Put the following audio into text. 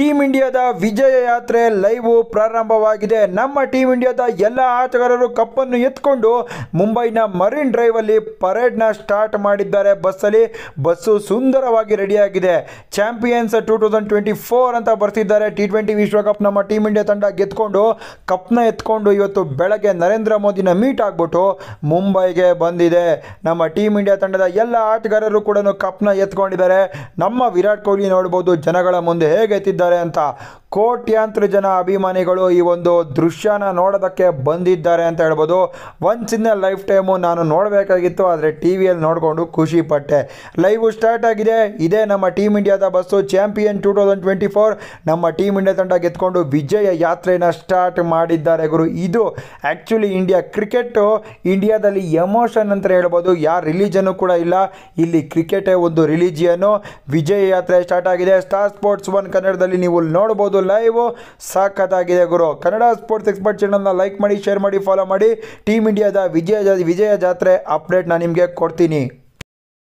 team ಇಂಡಿಯಾದ ವಿಜಯ ಯಾತ್ರೆ live ಪ್ರಾರಂಭವಾಗಿದೆ ನಮ್ಮ ಟೀಮ್ ಇಂಡಿಯಾದ ಎಲ್ಲ ಆಟಗಾರರು ಕಪ್ಪನ್ನು ಎತ್ಕೊಂಡು ಮುಂಬೈನ ಮರಿನ್ ಪರೇಡ್ ಪರೇಡ್ನ ಸ್ಟಾರ್ಟ್ ಮಾಡಿದ್ದಾರೆ ಬಸ್ಸಲ್ಲಿ ಬಸ್ಸು ಸುಂದರವಾಗಿ ರೆಡಿಯಾಗಿದೆ champions two thousand twenty four ಅಂತ ಬರ್ತಿದ್ದಾರೆ ಟಿ ಟ್ವೆಂಟಿ ವಿಶ್ವಕಪ್ ನಮ್ಮ ಟೀಮ್ ಇಂಡಿಯಾ ತಂಡ ಗೆದ್ಕೊಂಡು ಕಪ್ನ ಎತ್ಕೊಂಡು ಇವತ್ತು ಬೆಳಗ್ಗೆ ನರೇಂದ್ರ ಮೋದಿನ ಮೀಟ್ ಆಗ್ಬಿಟ್ಟು ಮುಂಬೈಗೆ ಬಂದಿದೆ ನಮ್ಮ ಟೀಮ್ ಇಂಡಿಯಾ ತಂಡದ ಎಲ್ಲ ಆಟಗಾರರು ಕೂಡ ಕಪ್ನ ಎತ್ಕೊಂಡಿದ್ದಾರೆ ನಮ್ಮ ವಿರಾಟ್ ಕೊಹ್ಲಿ ನೋಡ್ಬೋದು ಜನಗಳ ಮುಂದೆ ಹೇಗೆ ಎತ್ತಿದ್ದಾರೆ ಪರ್ಯಂತ ಕೋಟ್ಯಾಂತರ ಜನ ಅಭಿಮಾನಿಗಳು ಈ ಒಂದು ದೃಶ್ಯನ ನೋಡೋದಕ್ಕೆ ಬಂದಿದ್ದಾರೆ ಅಂತ ಹೇಳ್ಬೋದು ಒನ್ಸ್ ಇನ್ ಲೈಫ್ ಟೈಮು ನಾನು ನೋಡಬೇಕಾಗಿತ್ತು ಆದರೆ ಟಿ ವಿಯಲ್ಲಿ ನೋಡಿಕೊಂಡು ಖುಷಿ ಪಟ್ಟೆ ಲೈವ್ ಸ್ಟಾರ್ಟ್ ಆಗಿದೆ ಇದೇ ನಮ್ಮ ಟೀಮ್ ಇಂಡಿಯಾದ bus champion two thousand twenty four ನಮ್ಮ ಟೀಮ್ ಇಂಡಿಯಾ ತಂಡ ಗೆತ್ಕೊಂಡು ವಿಜಯ ಯಾತ್ರೆಯನ್ನು ಸ್ಟಾರ್ಟ್ ಮಾಡಿದ್ದಾರೆ ಗುರು ಇದು ಆ್ಯಕ್ಚುಲಿ ಇಂಡಿಯಾ ಕ್ರಿಕೆಟು ಇಂಡಿಯಾದಲ್ಲಿ ಎಮೋಷನ್ ಅಂತ ಹೇಳ್ಬೋದು ಯಾರ ರಿಲಿಜನ್ನು ಕೂಡ ಇಲ್ಲ ಇಲ್ಲಿ ಕ್ರಿಕೆಟೇ ಒಂದು ರಿಲಿಜಿಯನ್ನು ವಿಜಯ ಯಾತ್ರೆ ಸ್ಟಾರ್ಟ್ ಆಗಿದೆ ಸ್ಟಾರ್ ಸ್ಪೋರ್ಟ್ಸ್ ಒನ್ ಕನ್ನಡದಲ್ಲಿ ನೀವು ನೋಡ್ಬೋದು ಲೈವ್ ಸಾಕತ್ತಾಗಿದೆ ಗುರು ಕನ್ನಡ ಸ್ಪೋರ್ಟ್ಸ್ ಎಕ್ಸ್ಪರ್ಟ್ ಚಾನಲ್ನ ಲೈಕ್ ಮಾಡಿ ಶೇರ್ ಮಾಡಿ ಫಾಲೋ ಮಾಡಿ ಟೀಮ್ ಇಂಡಿಯಾದ ವಿಜಯ ವಿಜಯ ಜಾತ್ರೆ ಅಪ್ಡೇಟ್ನ ನಿಮಗೆ ಕೊಡ್ತೀನಿ